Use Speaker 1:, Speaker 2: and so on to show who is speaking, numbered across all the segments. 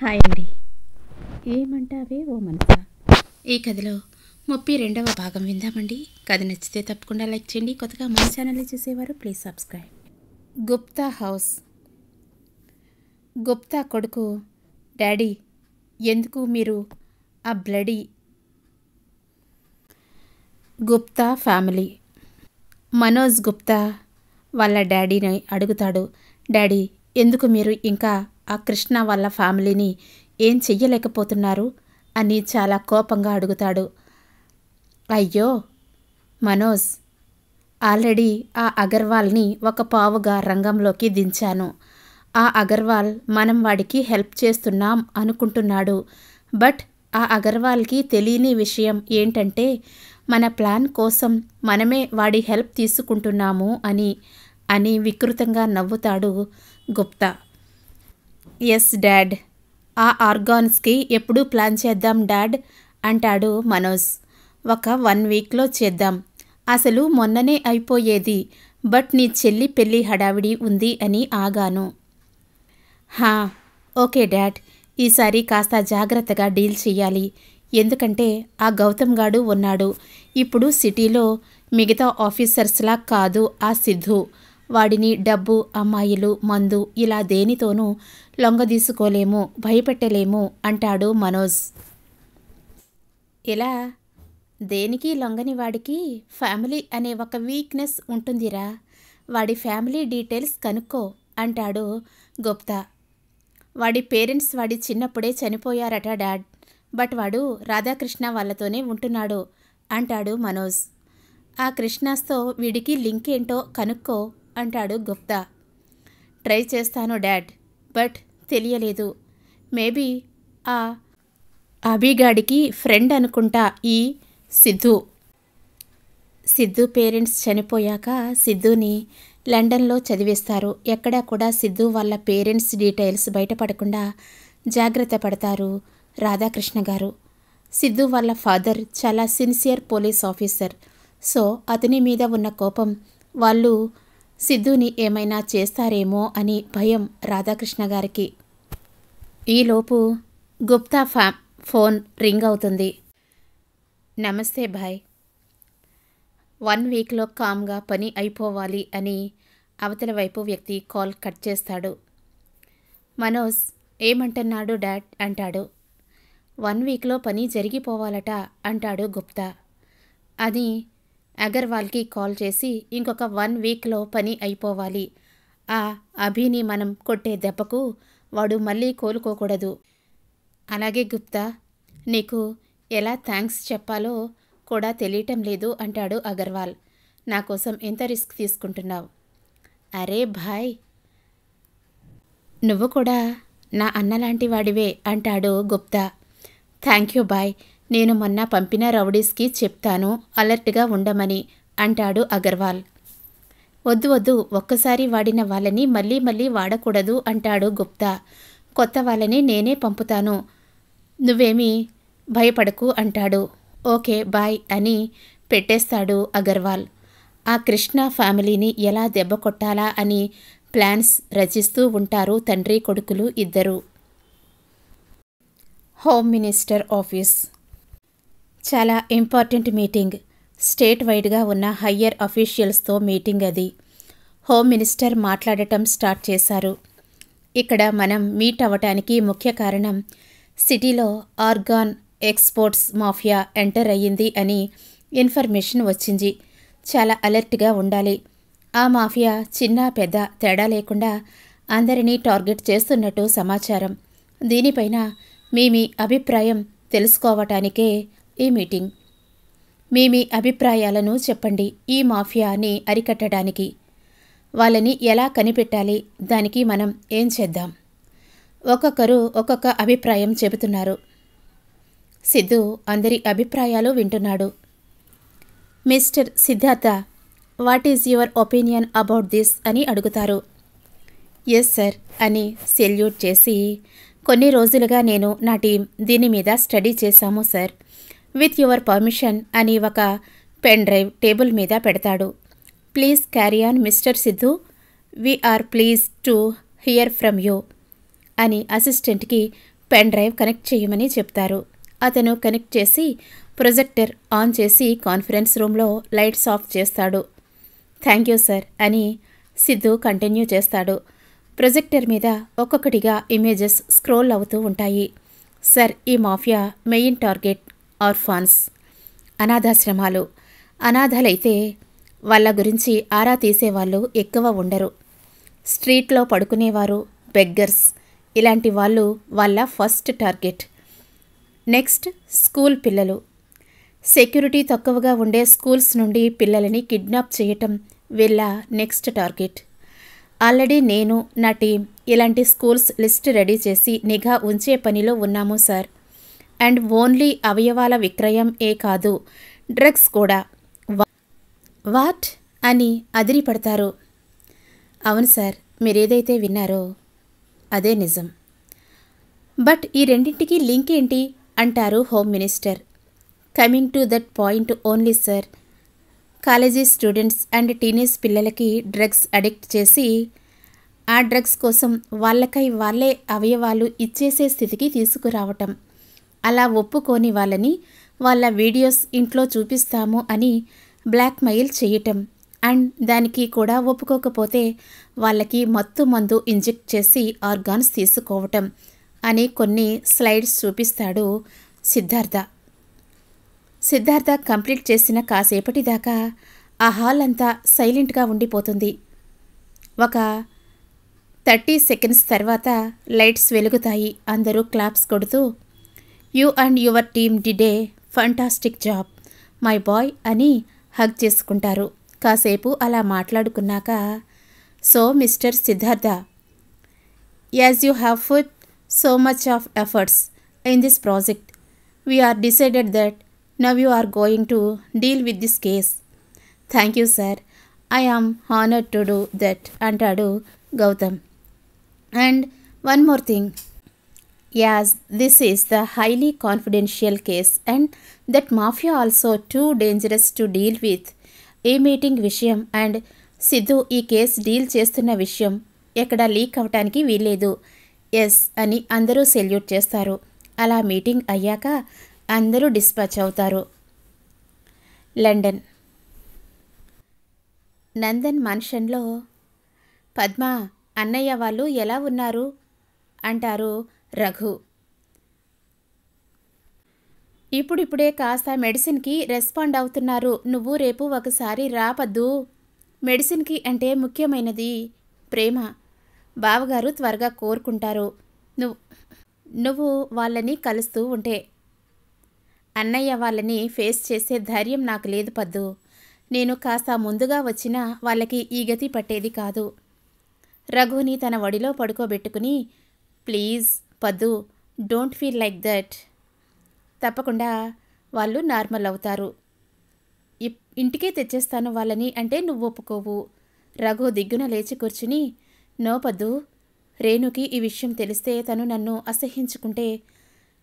Speaker 1: hi అండి ఏమంటావే ఓ మనస ఈ కథలో ముప్పై రెండవ భాగం విందామండి కథ నచ్చితే తప్పకుండా లైక్ చేయండి కొత్తగా మన ఛానల్ని చూసేవారు please subscribe Gupta house Gupta కొడుకు డాడీ ఎందుకు మీరు ఆ బ్లడీ గుప్తా ఫ్యామిలీ మనోజ్ గుప్తా వాళ్ళ డాడీని అడుగుతాడు డాడీ ఎందుకు మీరు ఇంకా ఆ కృష్ణ వాళ్ళ ఫ్యామిలీని ఏం చెయ్యలేకపోతున్నారు అని చాలా కోపంగా అడుగుతాడు అయ్యో మనోజ్ ఆల్రెడీ ఆ అగర్వాల్ని ఒక పావుగా రంగంలోకి దించాను ఆ అగర్వాల్ మనం వాడికి హెల్ప్ చేస్తున్నాం అనుకుంటున్నాడు బట్ ఆ అగర్వాల్కి తెలియని విషయం ఏంటంటే మన ప్లాన్ కోసం మనమే వాడి హెల్ప్ తీసుకుంటున్నాము అని అని వికృతంగా నవ్వుతాడు గుప్తా ఎస్ డాడ్ ఆ ఆర్గాన్స్కి ఎప్పుడు ప్లాన్ చేద్దాం డాడ్ అంటాడు మనోజ్ ఒక వన్ వీక్లో చేద్దాం అసలు మొన్ననే అయిపోయేది బట్ నీ చెల్లి పెళ్ళి హడావిడి ఉంది అని ఆగాను హా ఓకే డాడ్ ఈసారి కాస్త జాగ్రత్తగా డీల్ చేయాలి ఎందుకంటే ఆ గౌతమ్ గాడు ఉన్నాడు ఇప్పుడు సిటీలో మిగతా ఆఫీసర్స్లా కాదు ఆ సిద్ధు వాడిని డబ్బు అమ్మాయిలు మందు ఇలా దేనితోనూ లొంగదీసుకోలేము భయపెట్టలేము అంటాడు మనోజ్ ఇలా దేనికి లొంగని వాడికి ఫ్యామిలీ అనే ఒక వీక్నెస్ ఉంటుందిరా వాడి ఫ్యామిలీ డీటెయిల్స్ కనుక్కో అంటాడు గుప్తా వాడి పేరెంట్స్ వాడి చిన్నప్పుడే చనిపోయారట డాడ్ బట్ వాడు రాధాకృష్ణ వాళ్ళతోనే ఉంటున్నాడు అంటాడు మనోజ్ ఆ కృష్ణాస్తో వీడికి లింక్ ఏంటో కనుక్కో అంటాడు గుప్తా ట్రై చేస్తాను డాడ్ బట్ తెలియలేదు మేబీ ఆ అభిగాడికి ఫ్రెండ్ అనుకుంటా ఈ సిద్ధు సిద్ధు పేరెంట్స్ చనిపోయాక సిద్ధుని లండన్లో చదివిస్తారు ఎక్కడా కూడా సిద్ధు వాళ్ళ పేరెంట్స్ డీటెయిల్స్ బయటపడకుండా జాగ్రత్త పడతారు రాధాకృష్ణ గారు సిద్ధు వాళ్ళ ఫాదర్ చాలా సిన్సియర్ పోలీస్ ఆఫీసర్ సో అతని మీద ఉన్న కోపం వాళ్ళు సిద్ధుని ఏమైనా చేస్తారేమో అని భయం రాధాకృష్ణ గారికి ఈలోపు గుప్తా ఫ్యామ్ ఫోన్ రింగ్ అవుతుంది నమస్తే భాయ్ వన్ వీక్లో కామ్గా పని అయిపోవాలి అని అవతల వైపు వ్యక్తి కాల్ కట్ చేస్తాడు మనోజ్ ఏమంటున్నాడు డాడ్ అంటాడు వన్ వీక్లో పని జరిగిపోవాలట అంటాడు గుప్తా అది అగర్వాల్కి కాల్ చేసి ఇంకొక వన్ వీక్లో పని అయిపోవాలి ఆ అభిని మనం కొట్టే దెబ్బకు వాడు మళ్ళీ కోలుకోకూడదు అలాగే గుప్తా నీకు ఎలా థ్యాంక్స్ చెప్పాలో కూడా తెలియటం లేదు అంటాడు అగర్వాల్ నా కోసం ఎంత రిస్క్ తీసుకుంటున్నావు అరే భాయ్ నువ్వు కూడా నా అన్నలాంటి వాడివే అంటాడు గుప్తా థ్యాంక్ యూ బాయ్ నేను మొన్న పంపిన రౌడీస్కి చెప్తాను అలర్ట్గా ఉండమని అంటాడు అగర్వాల్ వద్దు వద్దు ఒక్కసారి వాడిన వాళ్ళని మళ్ళీ మళ్ళీ వాడకూడదు అంటాడు గుప్తా కొత్త వాళ్ళని నేనే పంపుతాను నువ్వేమీ భయపడకు అంటాడు ఓకే బాయ్ అని పెట్టేస్తాడు అగర్వాల్ ఆ కృష్ణ ఫ్యామిలీని ఎలా దెబ్బ కొట్టాలా అని ప్లాన్స్ రచిస్తూ ఉంటారు తండ్రి కొడుకులు ఇద్దరు హోమ్ మినిస్టర్ ఆఫీస్ చాలా ఇంపార్టెంట్ మీటింగ్ స్టేట్ వైడ్గా ఉన్న హయ్యర్ అఫీషియల్స్తో మీటింగ్ అది హోమ్ మినిస్టర్ మాట్లాడటం స్టార్ట్ చేశారు ఇక్కడ మనం మీట్ అవ్వటానికి ముఖ్య కారణం సిటీలో ఆర్గాన్ ఎక్స్పోర్ట్స్ మాఫియా ఎంటర్ అయ్యింది అని ఇన్ఫర్మేషన్ వచ్చింది చాలా అలర్ట్గా ఉండాలి ఆ మాఫియా చిన్న పెద్ద తేడా లేకుండా అందరినీ టార్గెట్ చేస్తున్నట్టు సమాచారం దీనిపైన మీ మీ అభిప్రాయం తెలుసుకోవటానికే ఈ మీటింగ్ మీ మీ అభిప్రాయాలను చెప్పండి ఈ మాఫియాని అరికట్టడానికి వాళ్ళని ఎలా కనిపెట్టాలి దానికి మనం ఏం చేద్దాం ఒక్కొక్కరు ఒక్కొక్క అభిప్రాయం చెబుతున్నారు సిద్ధు అందరి అభిప్రాయాలు వింటున్నాడు mister Siddharth what is your opinion about this అని అడుగుతారు ఎస్ సార్ అని సెల్యూట్ చేసి కొన్ని రోజులుగా నేను నా టీం దీని మీద స్టడీ చేశాము సార్ విత్ యువర్ పర్మిషన్ అని ఒక పెన్ డ్రైవ్ టేబుల్ మీద పెడతాడు please carry on mister Siddhu we are please to hear from you అని అసిస్టెంట్కి పెన్ డ్రైవ్ కనెక్ట్ చేయమని చెప్తారు అతను కనెక్ట్ చేసి ప్రొజెక్టర్ ఆన్ చేసి కాన్ఫరెన్స్ రూమ్లో లైట్స్ ఆఫ్ చేస్తాడు థ్యాంక్ యూ సార్ అని సిద్ధు కంటిన్యూ చేస్తాడు ప్రొజెక్టర్ మీద ఒక్కొక్కటిగా ఇమేజెస్ స్క్రోల్ అవుతూ ఉంటాయి సార్ ఈ మాఫియా మెయిన్ టార్గెట్ ఆర్ఫాన్స్ అనాథాశ్రమాలు అనాథలైతే వాళ్ళ గురించి ఆరా తీసేవాళ్ళు ఎక్కువ ఉండరు స్ట్రీట్లో పడుకునేవారు బెగ్గర్స్ ఇలాంటి వాళ్ళు వాళ్ళ ఫస్ట్ టార్గెట్ నెక్స్ట్ స్కూల్ పిల్లలు సెక్యూరిటీ తక్కువగా ఉండే స్కూల్స్ నుండి పిల్లలని కిడ్నాప్ చేయటం వీళ్ళ నెక్స్ట్ టార్గెట్ ఆల్రెడీ నేను నా టీం ఇలాంటి స్కూల్స్ లిస్ట్ రెడీ చేసి నిఘా ఉంచే పనిలో ఉన్నాము సార్ అండ్ ఓన్లీ అవయవాల విక్రయం ఏ కాదు డ్రగ్స్ కూడా వాట్ అని అదిరిపడతారు అవును సార్ మీరేదైతే విన్నారో అదే నిజం బట్ ఈ రెండింటికి లింక్ ఏంటి అంటారు home minister coming to that point only sir college students and teenage పిల్లలకి డ్రగ్స్ అడిక్ట్ చేసి ఆ డ్రగ్స్ కోసం వాళ్ళకై వాళ్ళే అవయవాలు ఇచ్చేసే స్థితికి తీసుకురావటం అలా ఒప్పుకోని వాళ్ళని వాళ్ళ వీడియోస్ ఇంట్లో చూపిస్తాము అని బ్లాక్మెయిల్ చేయటం అండ్ దానికి కూడా ఒప్పుకోకపోతే వాళ్ళకి మత్తు మందు ఇంజెక్ట్ చేసి ఆర్గాన్స్ తీసుకోవటం అని కొన్ని స్లైడ్స్ చూపిస్తాడు సిద్ధార్థ సిద్ధార్థ కంప్లీట్ చేసిన కాసేపటి దాకా ఆ హాల్ అంతా సైలెంట్గా ఉండిపోతుంది ఒక థర్టీ సెకండ్స్ తర్వాత లైట్స్ వెలుగుతాయి అందరూ క్లాప్స్ కొడుతూ you and your team did a fantastic job my boy అని హగ్ చేసుకుంటారు కాసేపు అలా మాట్లాడుకున్నాక so mister Siddharth as you have put so much of efforts in this project we are are decided that now you are going to deal with this case thank you sir I am honour to do that అంటాడు Gautam and one more thing as this is the highly confidential case and that mafia also too dangerous to deal with ఈ meeting విషయం and Siddhu ఈ case deal చేస్తున్న విషయం ఎక్కడ leak అవటానికి వీల్లేదు yes అని అందరూ సెల్యూట్ చేస్తారు అలా మీటింగ్ అయ్యాక అందరూ డిస్పాచ్ అవుతారు లండన్ నందన్ మన్షన్లో పద్మ అన్నయ్య వాళ్ళు ఎలా ఉన్నారు అంటారు రఘు ఇప్పుడిప్పుడే కాస్త మెడిసిన్కి రెస్పాండ్ అవుతున్నారు నువ్వు రేపు ఒకసారి రాపద్దు మెడిసిన్కి అంటే ముఖ్యమైనది ప్రేమ బావగారు త్వరగా కోరుకుంటారు నువ్వు నువ్వు వాళ్ళని కలుస్తూ ఉంటే అన్నయ్య వాళ్ళని ఫేస్ చేసే ధైర్యం నాకు లేదు పద్దు నేను కాస్త ముందుగా వచ్చినా వాళ్ళకి ఈ గతి పట్టేది కాదు రఘుని తన ఒడిలో పడుకోబెట్టుకుని please Paddu don't feel like that తప్పకుండా వాళ్ళు నార్మల్ అవుతారు ఇంటికే తెచ్చేస్తాను వాళ్ళని అంటే నువ్వు ఒప్పుకోవు రఘు దిగ్గున లేచి కూర్చుని నో పద్దు రేణుకి ఈ విషయం తెలిస్తే తను నన్ను అసహ్యించుకుంటే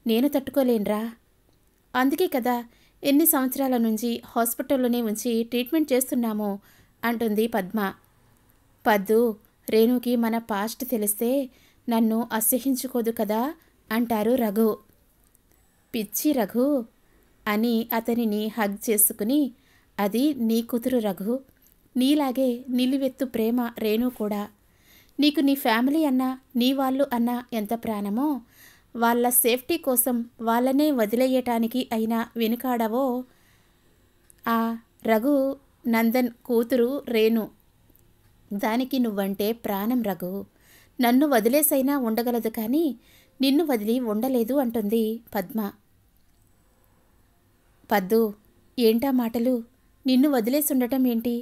Speaker 1: నేను తట్టుకోలేనురా అందుకే కదా ఎన్ని సంవత్సరాల నుంచి హాస్పిటల్లోనే ఉంచి ట్రీట్మెంట్ చేస్తున్నాము అంటుంది పద్మ పద్దు రేణుకి మన పాస్ట్ తెలిస్తే నన్ను అసహించుకోదు కదా అంటారు రఘు పిచ్చి రఘు అని అతనిని హగ్ చేసుకుని అది నీ కూతురు రఘు నీలాగే నిలువెత్తు ప్రేమ రేణు కూడా నీకు నీ ఫ్యామిలీ అన్నా నీ వాళ్ళు అన్నా ఎంత ప్రాణమో వాళ్ళ సేఫ్టీ కోసం వాళ్ళనే వదిలేయటానికి అయినా వెనుకాడవో ఆ రఘు నందన్ కూతురు రేణు దానికి నువ్వంటే ప్రాణం రఘు నన్ను వదిలేసైనా ఉండగలదు కానీ నిన్ను వదిలి ఉండలేదు అంటుంది పద్మ పద్దు ఏంటా మాటలు నిన్ను వదిలేసి ఉండటం ఏంటి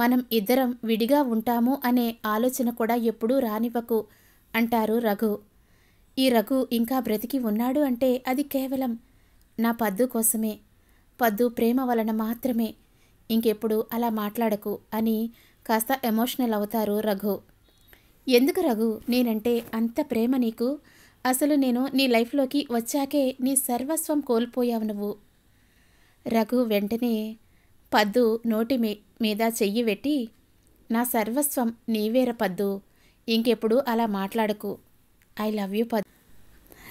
Speaker 1: మనం ఇద్దరం విడిగా ఉంటాము అనే ఆలోచన కూడా ఎప్పుడూ రానివ్వకు అంటారు రఘు ఈ రఘు ఇంకా బ్రతికి ఉన్నాడు అంటే అది కేవలం నా పద్దు కోసమే పద్దు ప్రేమ వలన మాత్రమే ఇంకెప్పుడు అలా మాట్లాడకు అని కాస్త ఎమోషనల్ అవుతారు రఘు ఎందుకు రఘు నేనంటే అంత ప్రేమ నీకు అసలు నేను నీ లైఫ్లోకి వచ్చాకే నీ సర్వస్వం కోల్పోయావు నువ్వు రఘు వెంటనే పద్దు నోటి మీద చెయ్యి పెట్టి నా సర్వస్వం నీవేర పద్దు ఇంకెప్పుడు అలా మాట్లాడకు ఐ లవ్ యూ పద్దు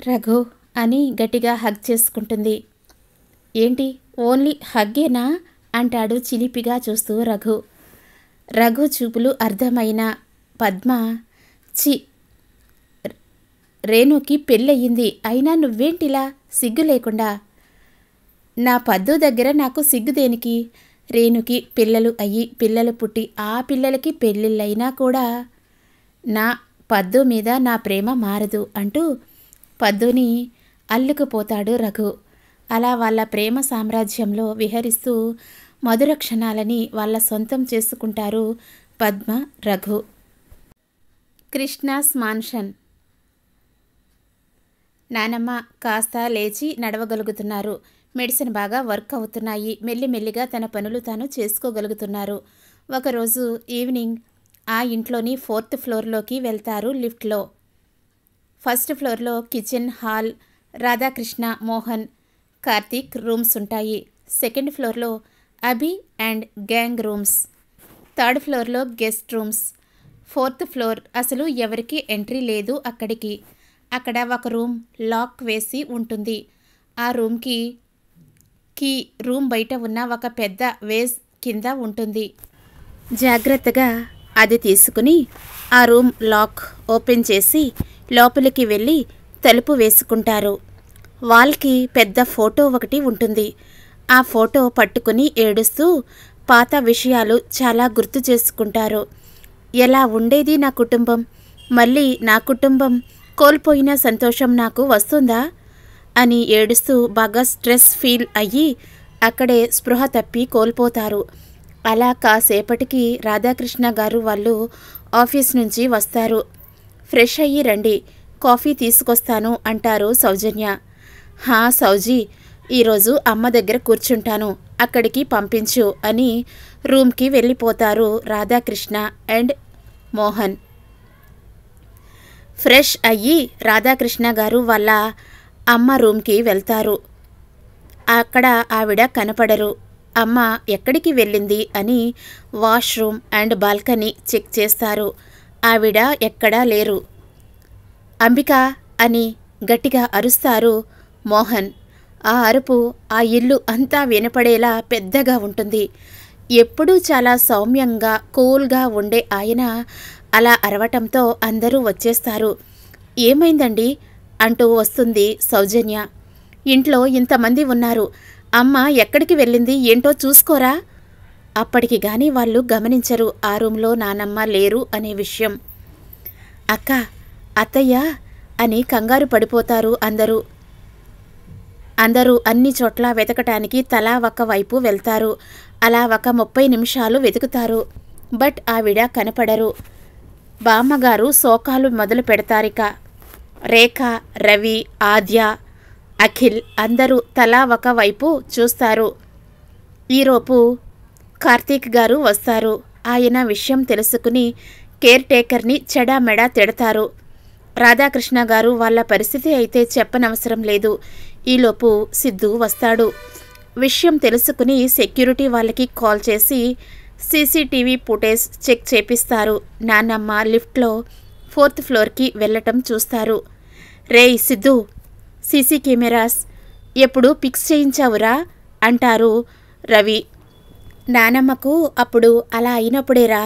Speaker 1: రఘు అని గట్టిగా హగ్ చేసుకుంటుంది ఏంటి ఓన్లీ హగ్గేనా అంటాడు చిలిపిగా చూస్తూ రఘు రఘు చూపులు అర్థమైనా పద్మ చి రేణుకి పెళ్ళయింది అయినా నువ్వేంటిలా సిగ్గు లేకుండా నా పద్దు దగ్గర నాకు సిగ్గు దేనికి రేణుకి పిల్లలు అయ్యి పిల్లలు పుట్టి ఆ పిల్లలకి పెళ్ళిళ్ళైనా కూడా నా పద్దు మీద నా ప్రేమ మారదు అంటూ పద్దుని అల్లుకుపోతాడు రఘు అలా వాళ్ళ ప్రేమ సామ్రాజ్యంలో విహరిస్తూ మధుర క్షణాలని వాళ్ళ సొంతం చేసుకుంటారు పద్మ రఘు కృష్ణాస్ మాన్షన్ నానమ్మ కాస్త లేచి నడవగలుగుతున్నారు మెడిసిన్ బాగా వర్క్ అవుతున్నాయి మెల్లిమెల్లిగా తన పనులు తాను చేసుకోగలుగుతున్నారు ఒకరోజు ఈవినింగ్ ఆ ఇంట్లోని ఫోర్త్ ఫ్లోర్లోకి వెళ్తారు లిఫ్ట్లో ఫస్ట్ ఫ్లోర్లో kitchen hall Radhakrishna Mohan Karthik rooms ఉంటాయి సెకండ్ ఫ్లోర్లో Abhi and gang rooms third ఫ్లోర్లో గెస్ట్ రూమ్స్ ఫోర్త్ ఫ్లోర్ అసలు ఎవరికి ఎంట్రీ లేదు అక్కడికి అక్కడ ఒక రూమ్ లాక్ వేసి ఉంటుంది ఆ రూమ్కి కీ రూమ్ బయట ఉన్న ఒక పెద్ద వేజ్ కింద ఉంటుంది జాగ్రత్తగా అది తీసుకుని ఆ రూమ్ లాక్ ఓపెన్ చేసి లోపలికి వెళ్ళి తలుపు వేసుకుంటారు వాళ్ళకి పెద్ద ఫోటో ఒకటి ఉంటుంది ఆ ఫోటో పట్టుకుని ఏడుస్తూ పాత విషయాలు చాలా గుర్తు చేసుకుంటారు ఎలా ఉండేది నా కుటుంబం మళ్ళీ నా కుటుంబం కోల్పోయిన సంతోషం నాకు వస్తుందా అని ఏడుస్తూ బాగా స్ట్రెస్ ఫీల్ అయ్యి అక్కడే స్పృహ తప్పి కోల్పోతారు అలా కాసేపటికి రాధాకృష్ణ గారు వాళ్ళు ఆఫీస్ నుంచి వస్తారు ఫ్రెష్ అయ్యి రండి కాఫీ తీసుకొస్తాను అంటారు సౌజన్య హా సౌజీ ఈరోజు అమ్మ దగ్గర కూర్చుంటాను అక్కడికి పంపించు అని రూమ్కి వెళ్ళిపోతారు రాధాకృష్ణ అండ్ మోహన్ ఫ్రెష్ అయ్యి రాధాకృష్ణ గారు వాళ్ళ అమ్మ రూమ్కి వెళ్తారు అక్కడ ఆవిడ కనపడరు అమ్మ ఎక్కడికి వెళ్ళింది అని వాష్రూమ్ అండ్ బాల్కనీ చెక్ చేస్తారు ఆవిడ ఎక్కడా లేరు అంబిక అని గట్టిగా అరుస్తారు మోహన్ ఆ అరుపు ఆ ఇల్లు అంతా వినపడేలా పెద్దగా ఉంటుంది ఎప్పుడూ చాలా సౌమ్యంగా కూల్గా ఉండే ఆయన అలా అరవటంతో అందరూ వచ్చేస్తారు ఏమైందండి అంటూ వస్తుంది సౌజన్య ఇంట్లో ఇంతమంది ఉన్నారు అమ్మ ఎక్కడికి వెళ్ళింది ఏంటో చూసుకోరా అప్పటికి గాని వాళ్ళు గమనించరు ఆ రూమ్లో నానమ్మ లేరు అనే విషయం అక్క అత్తయ్య అని కంగారు పడిపోతారు అందరూ అందరూ అన్ని చోట్ల వెతకటానికి తలా ఒక వైపు వెళ్తారు అలా ఒక ముప్పై నిమిషాలు వెతుకుతారు బట్ ఆవిడ కనపడరు బామ్మగారు శోకాలు మొదలు పెడతారిక రేఖ రవి ఆద్య అఖిల్ అందరూ తలా ఒక వైపు చూస్తారు ఈరోపు కార్తీక్ గారు వస్తారు ఆయన విషయం తెలుసుకుని కేర్ టేకర్ని చెడామెడా తిడతారు రాధాకృష్ణ గారు వాళ్ళ పరిస్థితి అయితే చెప్పనవసరం లేదు ఈలోపు సిద్ధు వస్తాడు విషయం తెలుసుకుని సెక్యూరిటీ వాళ్ళకి కాల్ చేసి సీసీటీవీ ఫుటేజ్ చెక్ చేపిస్తారు నానమ్మ లిఫ్ట్లో ఫోర్త్ ఫ్లోర్కి వెళ్ళటం చూస్తారు రే సిద్ధు సీసీ కెమెరాస్ ఎప్పుడు పిక్స్ చేయించావురా అంటారు రవి నానమ్మకు అప్పుడు అలా అయినప్పుడేరా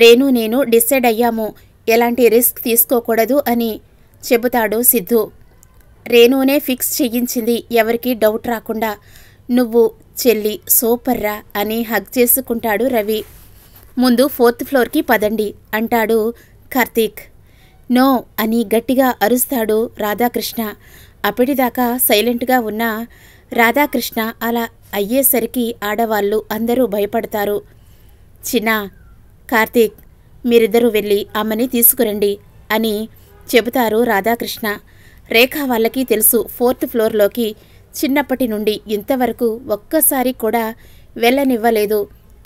Speaker 1: రేను నేను డిసైడ్ అయ్యాము ఎలాంటి రిస్క్ తీసుకోకూడదు అని చెబుతాడు సిద్ధు రేణునే ఫిక్స్ చేయించింది ఎవరికి డౌట్ రాకుండా నువ్వు చెల్లి సూపర్రా అని హగ్ చేసుకుంటాడు రవి ముందు ఫోర్త్ ఫ్లోర్కి పదండి అంటాడు కార్తీక్ నో అని గట్టిగా అరుస్తాడు రాధాకృష్ణ అప్పటిదాకా సైలెంట్గా ఉన్న రాధాకృష్ణ అలా అయ్యేసరికి ఆడవాళ్ళు అందరూ భయపడతారు చిన్న కార్తీక్ మీరిద్దరూ వెళ్ళి అమ్మని తీసుకురండి అని చెబుతారు రాధాకృష్ణ రేఖ వాళ్ళకి తెలుసు ఫోర్త్ ఫ్లోర్లోకి చిన్నప్పటి నుండి ఇంతవరకు ఒక్కసారి కూడా వెళ్ళనివ్వలేదు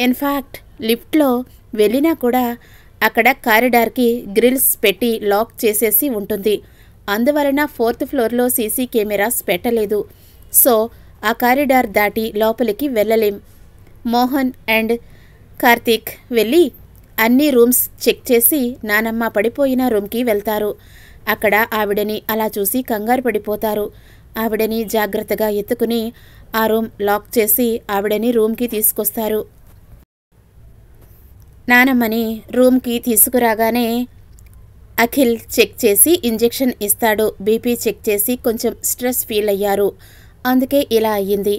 Speaker 1: ఇన్ఫ్యాక్ట్ లిఫ్ట్లో వెళ్ళినా కూడా అక్కడ కారిడార్కి గ్రిల్స్ పెట్టి లాక్ చేసేసి ఉంటుంది అందువలన ఫోర్త్ ఫ్లోర్లో సీసీ కెమెరాస్ పెట్టలేదు సో ఆ కారిడార్ దాటి లోపలికి వెళ్ళలేం మోహన్ అండ్ కార్తీక్ వెళ్ళి అన్ని రూమ్స్ చెక్ చేసి నానమ్మ పడిపోయిన రూమ్కి వెళ్తారు అక్కడ ఆవిడని అలా చూసి కంగారు పడిపోతారు ఆవిడని జాగ్రత్తగా ఎత్తుకుని ఆ రూమ్ లాక్ చేసి ఆవిడని రూమ్కి తీసుకొస్తారు నానమ్మని రూమ్కి తీసుకురాగానే అఖిల్ చెక్ చేసి ఇంజెక్షన్ ఇస్తాడు బీపీ చెక్ చేసి కొంచెం స్ట్రెస్ ఫీల్ అయ్యారు అందుకే ఇలా అయ్యింది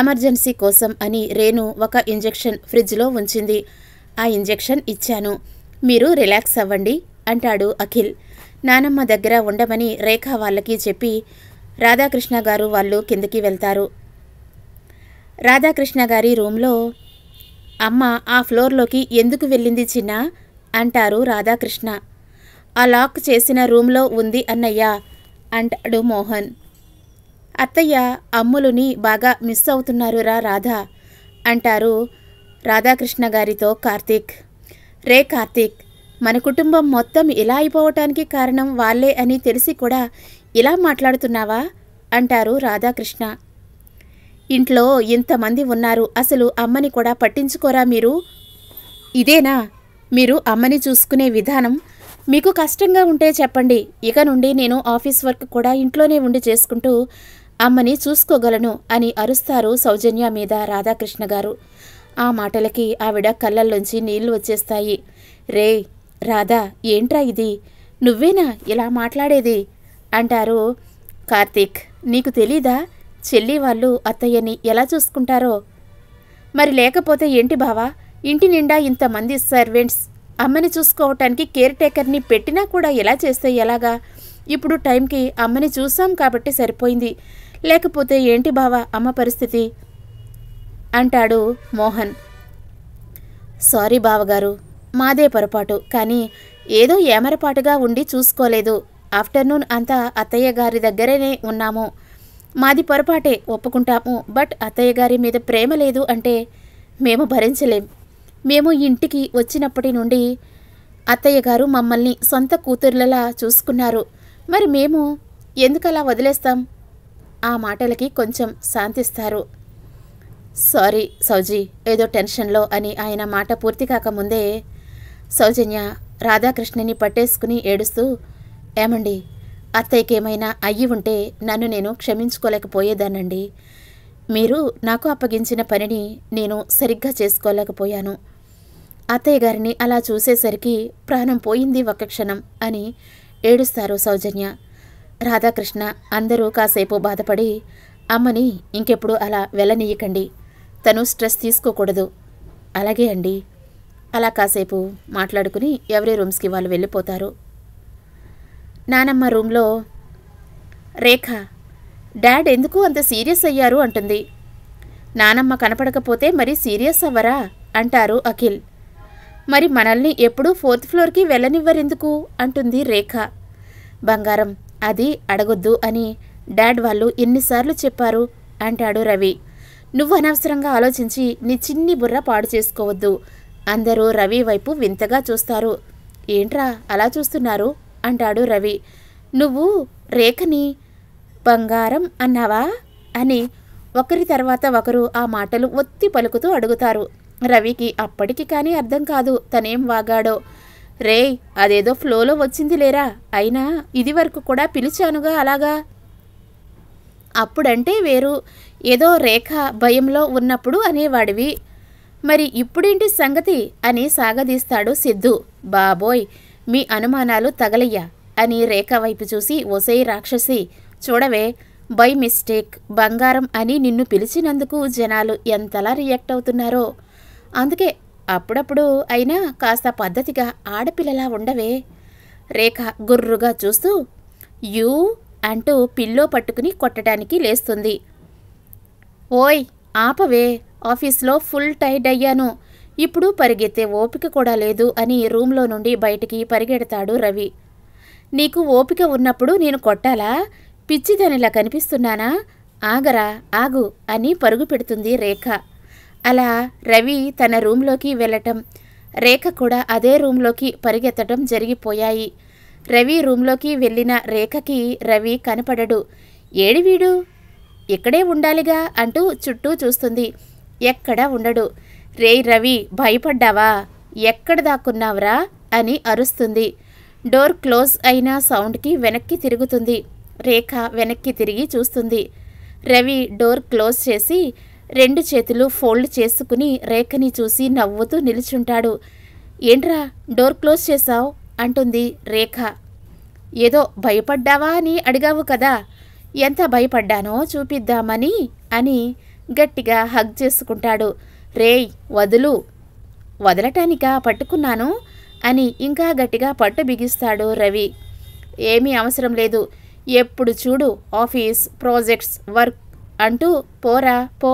Speaker 1: ఎమర్జెన్సీ కోసం అని రేణు ఒక ఇంజెక్షన్ ఫ్రిడ్జ్లో ఉంచింది ఆ ఇంజెక్షన్ ఇచ్చాను మీరు రిలాక్స్ అవ్వండి అంటాడు అఖిల్ నానమ్మ దగ్గర ఉండమని రేఖ వాళ్ళకి చెప్పి రాధాకృష్ణ గారు వాళ్ళు కిందకి వెళ్తారు రాధాకృష్ణ గారి రూమ్లో అమ్మ ఆ ఫ్లోర్లోకి ఎందుకు వెళ్ళింది చిన్న అంటారు రాధాకృష్ణ ఆ లాక్ చేసిన రూమ్లో ఉంది అన్నయ్య అంటాడు మోహన్ అత్తయ్య అమ్ములుని బాగా మిస్ అవుతున్నారురా రాధా అంటారు రాధాకృష్ణ గారితో కార్తీక్ రే కార్తీక్ మన కుటుంబం మొత్తం ఇలా అయిపోవటానికి కారణం వాళ్లే అని తెలిసి కూడా ఇలా మాట్లాడుతున్నావా అంటారు రాధాకృష్ణ ఇంట్లో ఇంతమంది ఉన్నారు అసలు అమ్మని కూడా పట్టించుకోరా మీరు ఇదేనా మీరు అమ్మని చూసుకునే విధానం మీకు కష్టంగా ఉంటే చెప్పండి ఇక నుండి నేను ఆఫీస్ వర్క్ కూడా ఇంట్లోనే ఉండి చేసుకుంటూ అమ్మని చూసుకోగలను అని అరుస్తారు సౌజన్య మీద రాధాకృష్ణ గారు ఆ మాటలకి ఆవిడ కళ్ళల్లోంచి నీళ్లు వచ్చేస్తాయి రే రాధా ఏంట్రా ఇది నువ్వేనా ఇలా మాట్లాడేది అంటారు కార్తీక్ నీకు తెలీదా చెల్లి వాళ్ళు అత్తయ్యని ఎలా చూసుకుంటారో మరి లేకపోతే ఏంటి బావా ఇంటి నిండా ఇంతమంది సర్వెంట్స్ అమ్మని చూసుకోవటానికి కేర్ టేకర్ని పెట్టినా కూడా ఎలా చేస్తే ఎలాగా ఇప్పుడు టైంకి అమ్మని చూసాం కాబట్టి సరిపోయింది లేకపోతే ఏంటి బావా అమ్మ పరిస్థితి అంటాడు మోహన్ సారీ బావగారు మాదే పొరపాటు కానీ ఏదో ఏమరపాటుగా ఉండి చూసుకోలేదు ఆఫ్టర్నూన్ అంతా అత్తయ్య గారి దగ్గరనే ఉన్నాము మాది పొరపాటే ఒప్పుకుంటాము బట్ అత్తయ్య గారి మీద ప్రేమ లేదు అంటే మేము భరించలేం మేము ఇంటికి వచ్చినప్పటి నుండి అత్తయ్య గారు మమ్మల్ని సొంత కూతుర్లలా చూసుకున్నారు మరి మేము ఎందుకలా వదిలేస్తాం ఆ మాటలకి కొంచెం శాంతిస్తారు సారీ సౌజీ ఏదో టెన్షన్లో అని ఆయన మాట పూర్తి కాకముందే సౌజన్య రాధాకృష్ణని పట్టేసుకుని ఏడుస్తూ ఏమండి అత్తయ్యకేమైనా అయ్యి ఉంటే నన్ను నేను క్షమించుకోలేకపోయేదానండి మీరు నాకు అప్పగించిన పనిని నేను సరిగ్గా చేసుకోలేకపోయాను అత్తయ్య గారిని అలా చూసేసరికి ప్రాణం పోయింది ఒక క్షణం అని ఏడుస్తారు సౌజన్య రాధాకృష్ణ అందరూ కాసేపు బాధపడి అమ్మని ఇంకెప్పుడు అలా వెళ్ళనీయకండి తను స్ట్రెస్ తీసుకోకూడదు అలాగే అండి అలా కాసేపు మాట్లాడుకుని ఎవరి రూమ్స్కి వాళ్ళు వెళ్ళిపోతారు నానమ్మ రూమ్లో రేఖ డాడ్ ఎందుకు అంత సీరియస్ అయ్యారు అంటుంది నానమ్మ కనపడకపోతే మరి సీరియస్ అవ్వరా అంటారు అఖిల్ మరి మనల్ని ఎప్పుడూ ఫోర్త్ ఫ్లోర్కి వెళ్ళనివ్వరెందుకు అంటుంది రేఖ బంగారం అది అడగొద్దు అని డాడ్ వాళ్ళు ఎన్నిసార్లు చెప్పారు అంటాడు రవి నువ్వు అనవసరంగా ఆలోచించి నీ చిన్ని బుర్ర పాడు చేసుకోవద్దు అందరూ రవి వైపు వింతగా చూస్తారు ఏంట్రా అలా చూస్తున్నారు అంటాడు రవి నువ్వు రేఖని బంగారం అన్నావా అని ఒకరి తర్వాత ఒకరు ఆ మాటలు ఒత్తి పలుకుతూ అడుగుతారు రవికి అప్పటికి కానీ అర్థం కాదు తనేం వాగాడో రే అదేదో ఫ్లోలో వచ్చింది లేరా అయినా ఇది వరకు కూడా పిలిచానుగా అలాగా అప్పుడంటే వేరు ఏదో రేఖ భయంలో ఉన్నప్పుడు అనేవాడివి మరి ఇప్పుడేంటి సంగతి అని సాగదీస్తాడు సిద్ధు బాబోయ్ మీ అనుమానాలు తగలయ్యా అని రేఖ వైపు చూసి ఒసై రాక్షసి చూడవే బై మిస్టేక్ బంగారం అని నిన్ను పిలిచినందుకు జనాలు ఎంతలా రియాక్ట్ అవుతున్నారో అందుకే అప్పుడప్పుడు అయినా కాస్త పద్ధతిగా ఆడపిల్లలా ఉండవే రేఖ గుర్రుగా చూస్తూ యూ అంటూ పిల్లో పట్టుకుని కొట్టడానికి లేస్తుంది ఓయ్ ఆపవే ఆఫీస్లో ఫుల్ టైడ్ అయ్యాను ఇప్పుడు పరిగెత్తే ఓపిక కూడా లేదు అని రూమ్లో నుండి బయటికి పరిగెడతాడు రవి నీకు ఓపిక ఉన్నప్పుడు నేను కొట్టాలా పిచ్చిదనిలా కనిపిస్తున్నానా ఆగరా ఆగు అని పరుగు పెడుతుంది రేఖ అలా రవి తన రూంలోకి వెళ్ళటం రేఖ కూడా అదే రూంలోకి పరిగెత్తడం జరిగిపోయాయి రవి రూంలోకి వెళ్ళిన రేఖకి రవి కనపడడు ఏడివీడు ఇక్కడే ఉండాలిగా అంటూ చుట్టూ చూస్తుంది ఎక్కడా ఉండడు రే రవి భయపడ్డావా ఎక్కడ దాక్కున్నావురా అని అరుస్తుంది డోర్ క్లోజ్ అయిన సౌండ్కి వెనక్కి తిరుగుతుంది రేఖ వెనక్కి తిరిగి చూస్తుంది రవి డోర్ క్లోజ్ చేసి రెండు చేతులు ఫోల్డ్ చేసుకుని రేఖని చూసి నవ్వుతూ నిలుచుంటాడు ఏంట్రా డోర్ క్లోజ్ చేశావు అంటుంది రేఖ ఏదో భయపడ్డావా అని అడిగావు కదా ఎంత భయపడ్డానో చూపిద్దామని అని గట్టిగా హగ్ చేసుకుంటాడు రేయ్ వదులు వదలటానికా పట్టుకున్నాను అని ఇంకా గట్టిగా పట్టు బిగిస్తాడు రవి ఏమీ అవసరం లేదు ఎప్పుడు చూడు ఆఫీస్ ప్రాజెక్ట్స్ వర్క్ అంటూ పోరా పో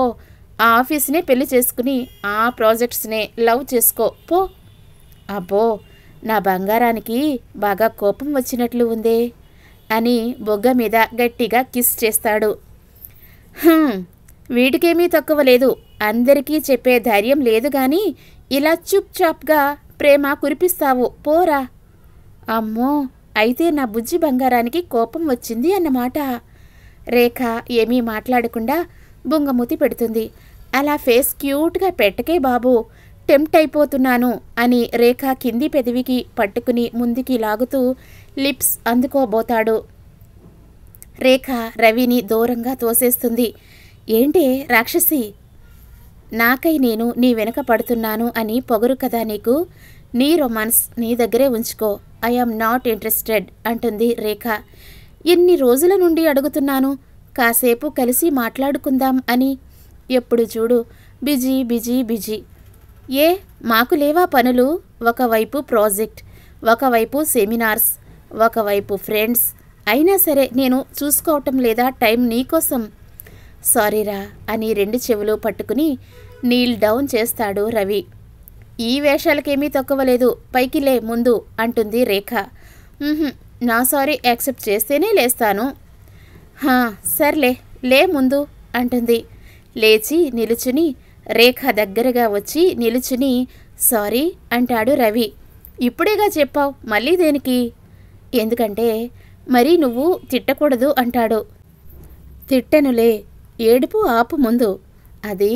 Speaker 1: ఆ ఆఫీస్నే పెళ్లి చేసుకుని ఆ ప్రాజెక్ట్స్నే లవ్ చేసుకో పో అబ్బో నా బంగారానికి బాగా కోపం వచ్చినట్లు ఉందే అని బొగ్గ మీద గట్టిగా కిస్ చేస్తాడు వీడికేమీ తక్కువ లేదు అందరికీ చెప్పే ధైర్యం లేదు గాని ఇలా చాప్గా ప్రేమ కురిపిస్తావు పోరా అమ్మో అయితే నా బుజ్జి బంగారానికి కోపం వచ్చింది అన్నమాట రేఖ ఏమీ మాట్లాడకుండా బుంగమూతి పెడుతుంది అలా ఫేస్ క్యూట్గా పెట్టకే బాబు టెంప్ట్ అయిపోతున్నాను అని రేఖ కింది పెదవికి పట్టుకుని ముందుకి లాగుతూ లిప్స్ అందుకోబోతాడు రేఖ రవిని దూరంగా తోసేస్తుంది ఏంటి రాక్షసి నాకై నేను నీ వెనక పడుతున్నాను అని పొగరు కదా నీకు నీ రొమాన్స్ నీ దగ్గరే ఉంచుకో ఐఆమ్ నాట్ ఇంట్రెస్టెడ్ అంటుంది రేఖ ఎన్ని రోజుల నుండి అడుగుతున్నాను కాసేపు కలిసి మాట్లాడుకుందాం అని ఎప్పుడు చూడు బిజీ బిజీ బిజీ ఏ మాకు లేవా పనులు ఒకవైపు ప్రాజెక్ట్ ఒకవైపు సెమినార్స్ ఒకవైపు ఫ్రెండ్స్ అయినా సరే నేను చూసుకోవటం లేదా టైం నీకోసం సారీరా అని రెండు చెవులు పట్టుకుని నీల్ డౌన్ చేస్తాడు రవి ఈ వేషాలకేమీ తక్కువ లేదు పైకి లే ముందు అంటుంది రేఖ నా సారీ యాక్సెప్ట్ చేస్తేనే లేస్తాను హా సర్లే లే ముందు అంటుంది లేచి నిలుచుని రేఖ దగ్గరగా వచ్చి నిలుచుని సారీ అంటాడు రవి ఇప్పుడేగా చెప్పావు మళ్ళీ దేనికి ఎందుకంటే మరి నువ్వు తిట్టకూడదు అంటాడు తిట్టనులే ఏడుపు ఆపు ముందు అది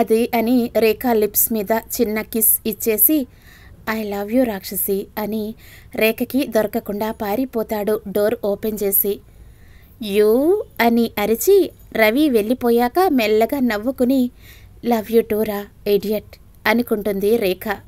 Speaker 1: అది అని రేఖా లిప్స్ మీద చిన్న కిస్ ఇచ్చేసి ఐ లవ్ యూ రాక్షసి అని రేఖకి దొరకకుండా పారిపోతాడు డోర్ ఓపెన్ చేసి యూ అని అరిచి రవి వెళ్ళిపోయాక మెల్లగా నవ్వుకుని లవ్ యూ టూరా ఎడియట్ అనుకుంటుంది రేఖ